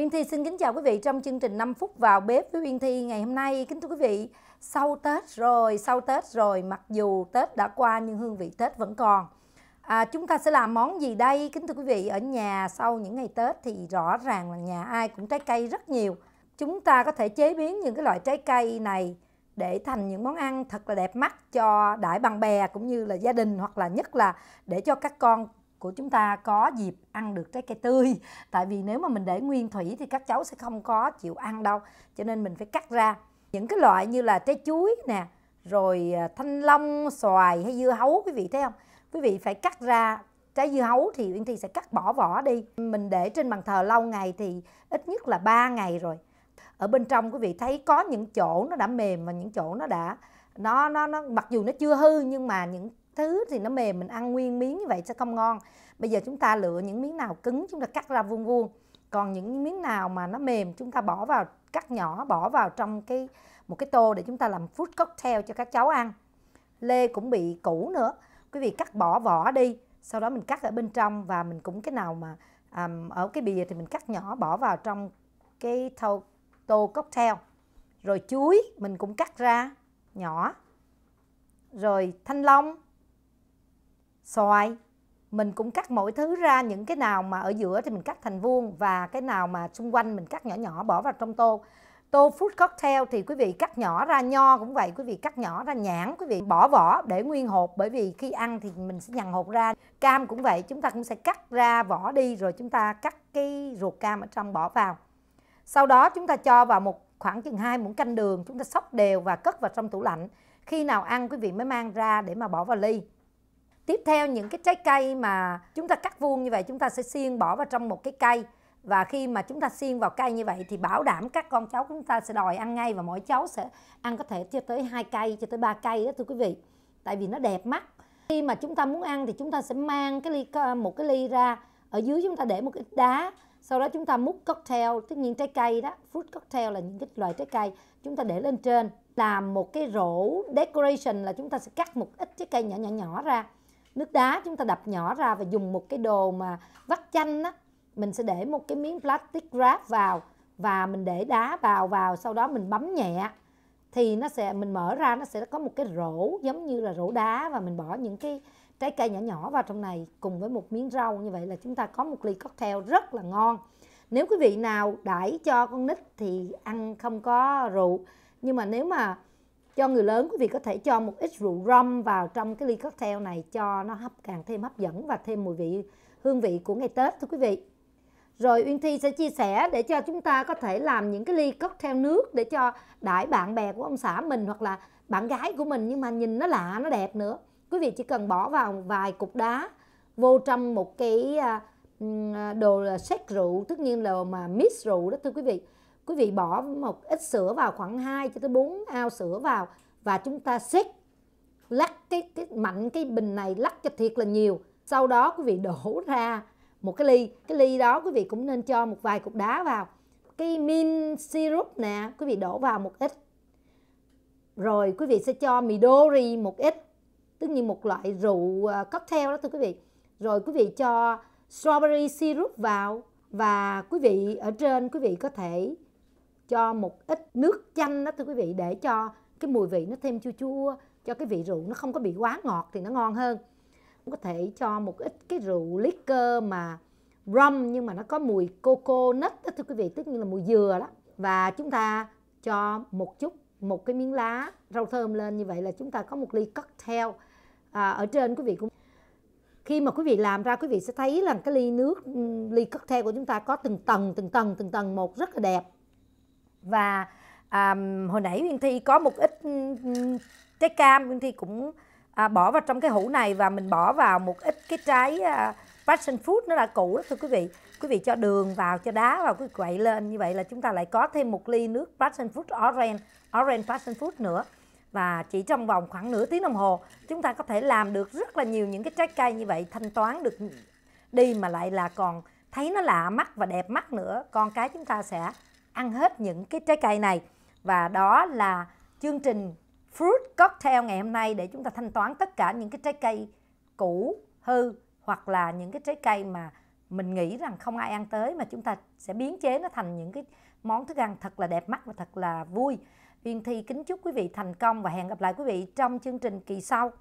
Uyên Thi xin kính chào quý vị trong chương trình 5 phút vào bếp với Uyên Thi ngày hôm nay. Kính thưa quý vị, sau Tết rồi, sau Tết rồi, mặc dù Tết đã qua nhưng hương vị Tết vẫn còn. À, chúng ta sẽ làm món gì đây? Kính thưa quý vị, ở nhà sau những ngày Tết thì rõ ràng là nhà ai cũng trái cây rất nhiều. Chúng ta có thể chế biến những cái loại trái cây này để thành những món ăn thật là đẹp mắt cho đại bạn bè cũng như là gia đình hoặc là nhất là để cho các con của chúng ta có dịp ăn được trái cây tươi tại vì nếu mà mình để nguyên thủy thì các cháu sẽ không có chịu ăn đâu cho nên mình phải cắt ra những cái loại như là trái chuối nè rồi à, thanh long xoài hay dưa hấu quý vị thấy không quý vị phải cắt ra trái dưa hấu thì uyên thi sẽ cắt bỏ vỏ đi mình để trên bàn thờ lâu ngày thì ít nhất là 3 ngày rồi ở bên trong quý vị thấy có những chỗ nó đã mềm và những chỗ nó đã nó nó nó mặc dù nó chưa hư nhưng mà những thứ thì nó mềm mình ăn nguyên miếng như vậy sẽ không ngon bây giờ chúng ta lựa những miếng nào cứng chúng ta cắt ra vuông vuông còn những miếng nào mà nó mềm chúng ta bỏ vào cắt nhỏ bỏ vào trong cái một cái tô để chúng ta làm food cocktail cho các cháu ăn lê cũng bị cũ nữa quý vị cắt bỏ vỏ đi sau đó mình cắt ở bên trong và mình cũng cái nào mà um, ở cái bìa thì mình cắt nhỏ bỏ vào trong cái thau tô cocktail rồi chuối mình cũng cắt ra nhỏ rồi thanh long xoài mình cũng cắt mỗi thứ ra những cái nào mà ở giữa thì mình cắt thành vuông và cái nào mà xung quanh mình cắt nhỏ nhỏ bỏ vào trong tô tô fruit cocktail thì quý vị cắt nhỏ ra nho cũng vậy quý vị cắt nhỏ ra nhãn quý vị bỏ vỏ để nguyên hộp bởi vì khi ăn thì mình sẽ nhằn hộp ra cam cũng vậy chúng ta cũng sẽ cắt ra vỏ đi rồi chúng ta cắt cái ruột cam ở trong bỏ vào sau đó chúng ta cho vào một khoảng chừng hai muỗng canh đường chúng ta sóc đều và cất vào trong tủ lạnh khi nào ăn quý vị mới mang ra để mà bỏ vào ly tiếp theo những cái trái cây mà chúng ta cắt vuông như vậy chúng ta sẽ xiên bỏ vào trong một cái cây và khi mà chúng ta xiên vào cây như vậy thì bảo đảm các con cháu chúng ta sẽ đòi ăn ngay và mỗi cháu sẽ ăn có thể cho tới hai cây cho tới ba cây đó thưa quý vị tại vì nó đẹp mắt khi mà chúng ta muốn ăn thì chúng ta sẽ mang cái ly một cái ly ra ở dưới chúng ta để một cái đá sau đó chúng ta múc cocktail tất nhiên trái cây đó fruit cocktail là những cái loại trái cây chúng ta để lên trên làm một cái rổ decoration là chúng ta sẽ cắt một ít trái cây nhỏ nhỏ nhỏ ra nước đá chúng ta đập nhỏ ra và dùng một cái đồ mà vắt chanh á mình sẽ để một cái miếng plastic wrap vào và mình để đá vào vào sau đó mình bấm nhẹ thì nó sẽ mình mở ra nó sẽ có một cái rổ giống như là rổ đá và mình bỏ những cái trái cây nhỏ nhỏ vào trong này cùng với một miếng rau như vậy là chúng ta có một ly cocktail rất là ngon nếu quý vị nào đãi cho con nít thì ăn không có rượu nhưng mà nếu mà cho người lớn quý vị có thể cho một ít rượu rum vào trong cái ly cocktail này cho nó hấp càng thêm hấp dẫn và thêm mùi vị hương vị của ngày Tết thưa quý vị. Rồi Uyên Thi sẽ chia sẻ để cho chúng ta có thể làm những cái ly cocktail nước để cho đại bạn bè của ông xã mình hoặc là bạn gái của mình nhưng mà nhìn nó lạ, nó đẹp nữa. Quý vị chỉ cần bỏ vào vài cục đá vô trong một cái à, à, đồ là xét rượu, tất nhiên là mà mix rượu đó thưa quý vị quý vị bỏ một ít sữa vào khoảng 2 cho tới 4 ao sữa vào và chúng ta xích lắc cái, cái mạnh cái bình này lắc cho thiệt là nhiều sau đó quý vị đổ ra một cái ly cái ly đó quý vị cũng nên cho một vài cục đá vào cái min syrup nè quý vị đổ vào một ít rồi quý vị sẽ cho midori một ít tức như một loại rượu à, cocktail đó thưa quý vị rồi quý vị cho strawberry syrup vào và quý vị ở trên quý vị có thể cho một ít nước chanh đó thưa quý vị để cho cái mùi vị nó thêm chua chua cho cái vị rượu nó không có bị quá ngọt thì nó ngon hơn có thể cho một ít cái rượu liquor mà rum nhưng mà nó có mùi coco nết đó thưa quý vị tức như là mùi dừa đó và chúng ta cho một chút một cái miếng lá rau thơm lên như vậy là chúng ta có một ly cocktail à, ở trên quý vị cũng khi mà quý vị làm ra quý vị sẽ thấy là cái ly nước ly cocktail của chúng ta có từng tầng từng tầng từng tầng một rất là đẹp và à, hồi nãy Nguyên Thi có một ít trái cam Nguyên Thi cũng à, bỏ vào trong cái hũ này và mình bỏ vào một ít cái trái à, passion fruit nó đã cũ đó thưa quý vị quý vị cho đường vào cho đá vào quý vị quậy lên như vậy là chúng ta lại có thêm một ly nước passion fruit orange orange passion fruit nữa và chỉ trong vòng khoảng nửa tiếng đồng hồ chúng ta có thể làm được rất là nhiều những cái trái cây như vậy thanh toán được đi mà lại là còn thấy nó lạ mắt và đẹp mắt nữa con cái chúng ta sẽ ăn hết những cái trái cây này và đó là chương trình fruit cocktail ngày hôm nay để chúng ta thanh toán tất cả những cái trái cây cũ hư hoặc là những cái trái cây mà mình nghĩ rằng không ai ăn tới mà chúng ta sẽ biến chế nó thành những cái món thức ăn thật là đẹp mắt và thật là vui. Viên Thi kính chúc quý vị thành công và hẹn gặp lại quý vị trong chương trình kỳ sau.